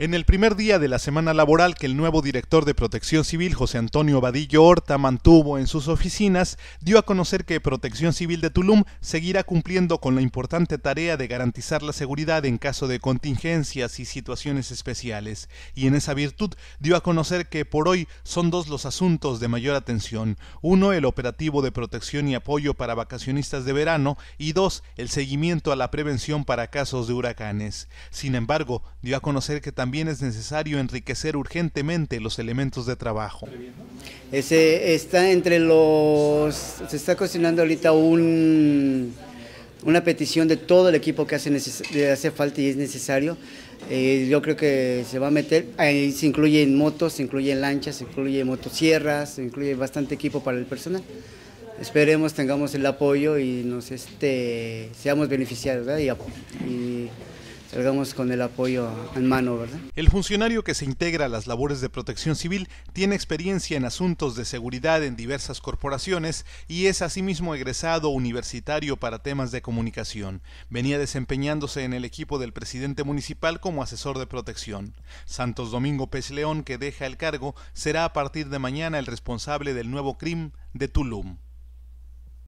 En el primer día de la semana laboral que el nuevo director de Protección Civil, José Antonio Vadillo Horta, mantuvo en sus oficinas, dio a conocer que Protección Civil de Tulum seguirá cumpliendo con la importante tarea de garantizar la seguridad en caso de contingencias y situaciones especiales, y en esa virtud dio a conocer que por hoy son dos los asuntos de mayor atención, uno el operativo de protección y apoyo para vacacionistas de verano, y dos el seguimiento a la prevención para casos de huracanes. Sin embargo, dio a conocer que también también es necesario enriquecer urgentemente los elementos de trabajo. Ese está entre los. Se está cocinando ahorita un, una petición de todo el equipo que hace, hace falta y es necesario. Eh, yo creo que se va a meter. Ahí se incluyen motos, se incluyen lanchas, se incluyen motosierras, se incluye bastante equipo para el personal esperemos tengamos el apoyo y nos este, seamos beneficiados y salgamos con el apoyo en mano, ¿verdad? El funcionario que se integra a las labores de protección civil tiene experiencia en asuntos de seguridad en diversas corporaciones y es asimismo egresado universitario para temas de comunicación. Venía desempeñándose en el equipo del presidente municipal como asesor de protección. Santos Domingo Pez León, que deja el cargo, será a partir de mañana el responsable del nuevo crimen de Tulum.